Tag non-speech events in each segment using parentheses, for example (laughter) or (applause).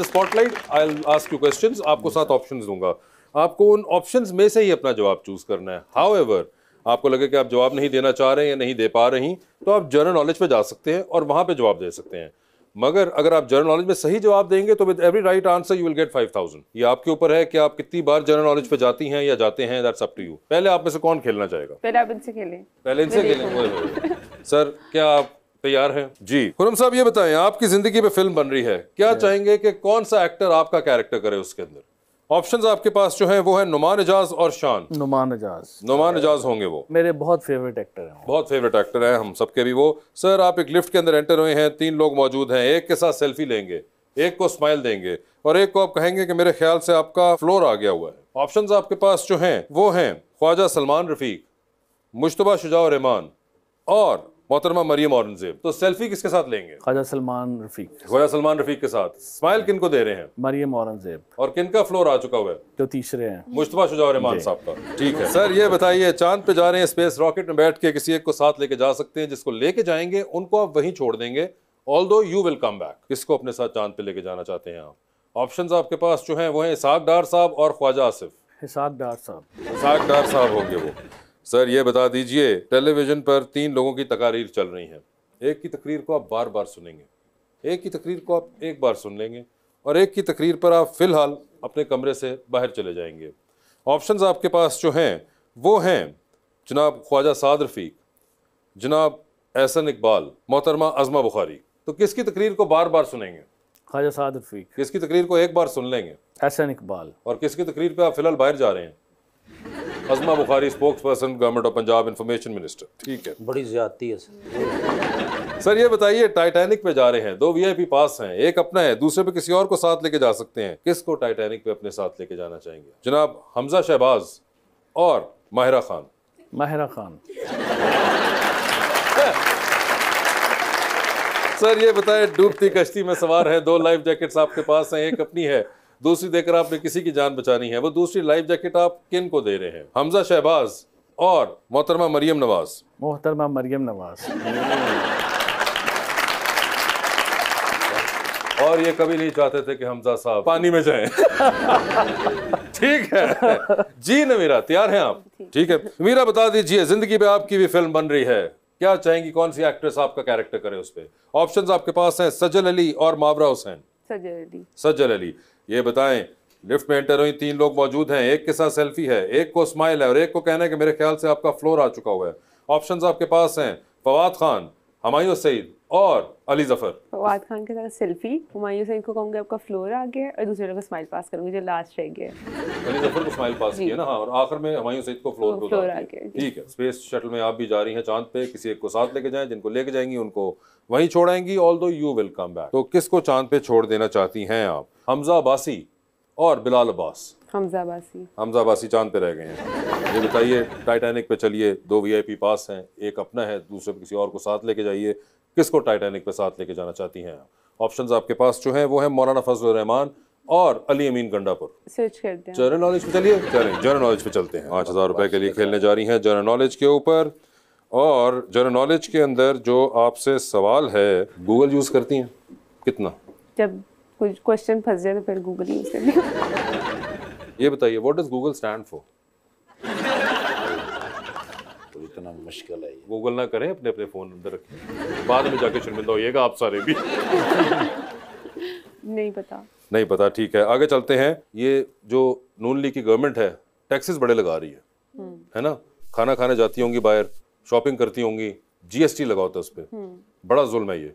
Spotlight I ask you questions आपको सात options दूंगा आपको उन ऑप्शंस में से ही अपना जवाब चूज करना है हाउ आपको लगे कि आप जवाब नहीं देना चाह रहे हैं या नहीं दे पा रही तो आप जनरल नॉलेज पे जा सकते हैं और वहाँ पे जवाब दे सकते हैं मगर अगर आप जनरल नॉलेज में सही जवाब देंगे तो with every right answer you will get five thousand ये आपके ऊपर है कि आप कितनी बार जनरल नॉलेज पे जाती हैं या जाते हैं दैट्स अप टू यू पहले आप में से कौन खेलना चाहेगा पहले आप इनसे खेलें पहले इनसे खेलें सर क्या आप तैयार हैं जी खुरम साहब ये बताएं आपकी जिंदगी में फिल्म बन रही है क्या चाहेंगे कि कौन सा एक्टर आपका कैरेक्टर करे उसके अंदर ऑप्शंस आपके पास जो है वो है नुमान एजाज और शान नुमान एजाज नुमान एजाज होंगे वो मेरे बहुत फेवरेट एक्टर हैं बहुत फेवरेट एक्टर हैं हम सबके भी वो सर आप एक लिफ्ट के अंदर एंटर हुए हैं तीन लोग मौजूद हैं एक के साथ सेल्फी लेंगे एक को स्माइल देंगे और एक को आप कहेंगे कि मेरे ख्याल से आपका फ्लोर आ गया हुआ है ऑप्शन आपके पास जो है वो हैं ख्वाजा सलमान रफीक मुशतबा शुजा रहमान और मोहतरमा मरियम औरंगजेब तो सेल्फी किसके साथ लेंगे ख्वाजा सलमान रफीक ख्वाजा सलमान रफीक के साथ स्माइल किन को दे रहे हैं मरियम औरंगजेब और किन का फ्लोर आ चुका हुआ है जो तीसरे हैं मुश्तबा शुजा रहमान साहब का ठीक है सर ये बताइए चांद पे जा रहे हैं स्पेस रॉकेट में बैठ के किसी एक को साथ लेके जा सकते हैं जिसको लेके जाएंगे उनको आप वहीं छोड़ देंगे all although you will come back किसको अपने साथ चांद पे लेके जाना चाहते हैं आप ऑप्शन आपके पास जो है वो है इसाक डार साहब और ख्वाजा आसिफ इसाक डार साहब इसाक डार साहब होंगे वो सर ये बता दीजिए टेलीविज़न पर तीन लोगों की तकारीर चल रही हैं एक की तकरीर को आप बार बार सुनेंगे एक की तकरीर को आप एक बार सुन लेंगे और एक की तकरीर पर आप फ़िलहाल अपने कमरे से बाहर चले जाएंगे ऑप्शन आपके पास जो हैं वो हैं जनाब ख्वाजा साद रफ़ीक जनाब एहसन इकबाल मोहतरमा अजमा बुखारी तो किसकी तकरीर को बार बार सुनेंगे ख्वाजा साद रफ़ीक किसकी तकरीर को एक बार सुन लेंगे एहसन इकबाल और किसकी तकरीर पर आप फ़िलहाल बाहर जा रहे हैं Azma Bukhari spokesperson government of Punjab information minister ठीक है बड़ी ज्यादती है सर सर ये बताइए टाइटैनिक पे जा रहे हैं दो वीआईपी पास हैं एक अपना है दूसरे पे किसी और को साथ लेके जा सकते हैं किसको टाइटैनिक पे अपने साथ लेके जाना चाहेंगे जनाब हमजा शहबाज और माहिरा खान माहिरा खान सर ये बताएं डूबती कश्ती में सवार हैं दो लाइफ जैकेट्स आपके पास हैं एक अपनी है दूसरी देकर आपने किसी की जान बचानी है वो दूसरी लाइफ जैकेट आप किन को दे रहे हैं हमजा शहबाज और मोहतरमा मरियम नवाज मोहतरमा मरियम नवाज (laughs) और ये कभी नहीं चाहते थे कि हमजा साहब पानी में जाएं (laughs) ठीक है जी ना मीरा तैयार हैं आप ठीक है मीरा बता दीजिए जिंदगी पे आपकी भी फिल्म बन रही है क्या चाहेंगी कौन सी एक्ट्रेस आपका कैरेक्टर करे उस पर ऑप्शन आपके पास हैं सजल अली और मावरा हुसैन सजल अली सजल अली ये बताएं लिफ्ट में एंटर हुई तीन लोग मौजूद हैं एक के साथ सेल्फी है एक को स्माइल है और एक को कहना है कि मेरे ख्याल से आपका फ्लोर आ चुका हुआ है ऑप्शन आपके पास हैं फवाद खान हमायू सईद और अली जफर फवाद खान के साथ सेल्फी हमायू सईद को कहूंगे आपका फ्लोर आ गया और दूसरे लोग स्माइल पास करूंगी जो लास्ट रह गया अली जफर को स्माइल पास किया ना हाँ, और आखिर में हमायूं सईद को फ्लोर फ्लोर आ गया ठीक है स्पेस शटल में आप भी जा रही हैं चांद पे किसी एक को साथ लेके जाएं जिनको लेके जाएंगी उनको वहीं छोड़ाएंगी although you will come back तो किसको चांद पे छोड़ देना चाहती हैं आप हमजा अबासी और बिलाल अब्बास हमजा अबासी हमजा चांद पे रह गए हैं ये बताइए टाइटैनिक पे चलिए दो वीआईपी पास हैं एक अपना है दूसरे किसी और को साथ लेके जाइए किसको टाइटैनिक पे साथ लेके जाना चाहती हैं ऑप्शन आपके पास जो है वो है मौलाना फजल रहमान और अली अमीन गंडापुर जनरल नॉलेज पे चलिए जनरल नॉलेज पे चलते हैं पाँच हज़ार रुपए के लिए खेलने जा रही हैं जनरल नॉलेज के ऊपर और जनरल नॉलेज के अंदर जो आपसे सवाल है गूगल यूज़ करती हैं कितना जब कुछ क्वेश्चन फंस जाए तो फिर गूगल यूज कर ये बताइए what does Google stand for तो इतना मुश्किल है गूगल ना करें अपने अपने फोन अंदर रखें बाद में जाके शर्मिंदा होइएगा आप सारे भी नहीं पता नहीं पता ठीक है आगे चलते हैं ये जो नून लीग की गवर्नमेंट है टैक्सेस बड़े लगा रही है हम्म। है ना खाना खाने जाती होंगी बाहर शॉपिंग करती होंगी जीएसटी लगाओ तो उस पर हम्म। बड़ा जुल्म है ये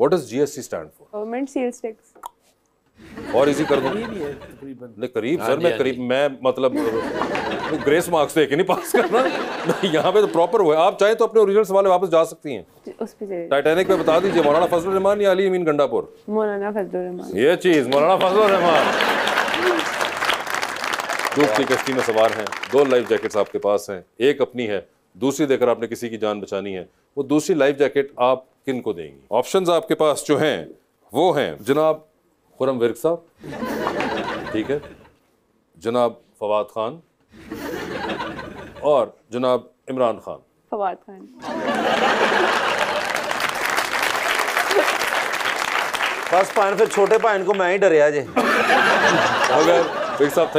what is GST stand for government sales tax और इजी कर दूँ नहीं करीब सर हाँ मैं हाँ करीब मैं मतलब ग्रेस मार्क्स तो एक नहीं पास करना यहाँ पे तो प्रॉपर हुआ आप चाहे तो अपने ओरिजिनल सवाल वापस जा सकती हैं उस पे टाइटैनिक पे बता दीजिए मौलाना फजल रहमान या अली अमीन गंडापुर मौलाना फजल रहमान ये चीज़ मौलाना फजल रहमान दूसरी कश्ती में सवार हैं दो लाइफ जैकेट्स आपके पास हैं एक अपनी है दूसरी देकर आपने किसी की जान बचानी है वो दूसरी लाइफ जैकेट आप किन को देंगी ऑप्शन आपके पास जो हैं वो हैं जनाब खुरम विरक साहब ठीक है जनाब फवाद खान और जनाब इमरान खान फवाद खान बस भाण फिर छोटे भाण को मैं ही डरिया जे अगर विरक साहब